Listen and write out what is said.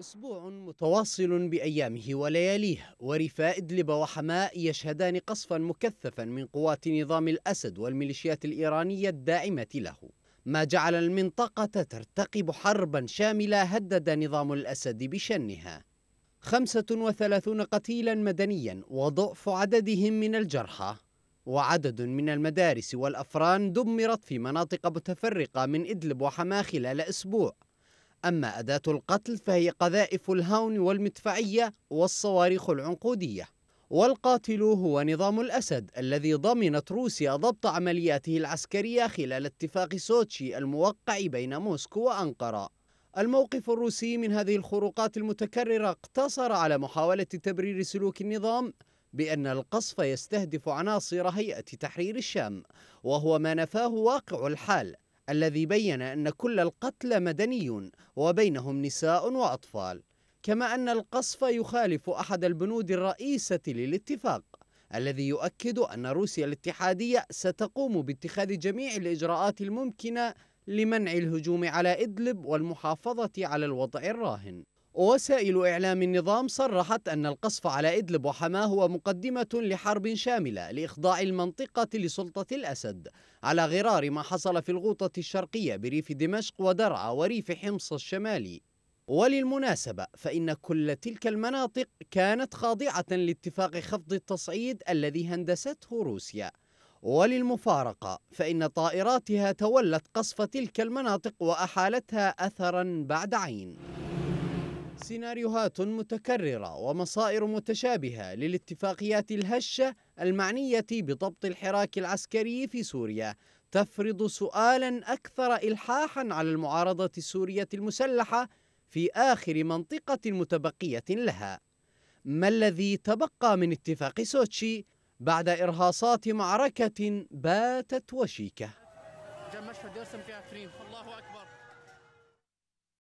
أسبوع متواصل بأيامه ولياليه ورفاء إدلب وحماء يشهدان قصفا مكثفا من قوات نظام الأسد والميليشيات الإيرانية الداعمة له ما جعل المنطقة ترتقب حربا شاملة هدد نظام الأسد بشنها 35 قتيلا مدنيا وضعف عددهم من الجرحى وعدد من المدارس والأفران دمرت في مناطق متفرقة من إدلب وحماة خلال أسبوع أما أداة القتل فهي قذائف الهاون والمدفعية والصواريخ العنقودية والقاتل هو نظام الأسد الذي ضمنت روسيا ضبط عملياته العسكرية خلال اتفاق سوتشي الموقع بين موسكو وأنقرة الموقف الروسي من هذه الخروقات المتكررة اقتصر على محاولة تبرير سلوك النظام بأن القصف يستهدف عناصر هيئة تحرير الشام وهو ما نفاه واقع الحال الذي بين أن كل القتلى مدنيون وبينهم نساء وأطفال كما أن القصف يخالف أحد البنود الرئيسة للاتفاق الذي يؤكد أن روسيا الاتحادية ستقوم باتخاذ جميع الإجراءات الممكنة لمنع الهجوم على إدلب والمحافظة على الوضع الراهن وسائل إعلام النظام صرحت أن القصف على إدلب وحماه هو مقدمة لحرب شاملة لإخضاع المنطقة لسلطة الأسد على غرار ما حصل في الغوطة الشرقية بريف دمشق ودرعا وريف حمص الشمالي وللمناسبة فإن كل تلك المناطق كانت خاضعة لاتفاق خفض التصعيد الذي هندسته روسيا وللمفارقة فإن طائراتها تولت قصف تلك المناطق وأحالتها أثرا بعد عين سيناريوهات متكررة ومصائر متشابهة للاتفاقيات الهشة المعنية بضبط الحراك العسكري في سوريا تفرض سؤالا أكثر إلحاحا على المعارضة السورية المسلحة في آخر منطقة متبقية لها ما الذي تبقى من اتفاق سوتشي بعد إرهاصات معركة باتت وشيكة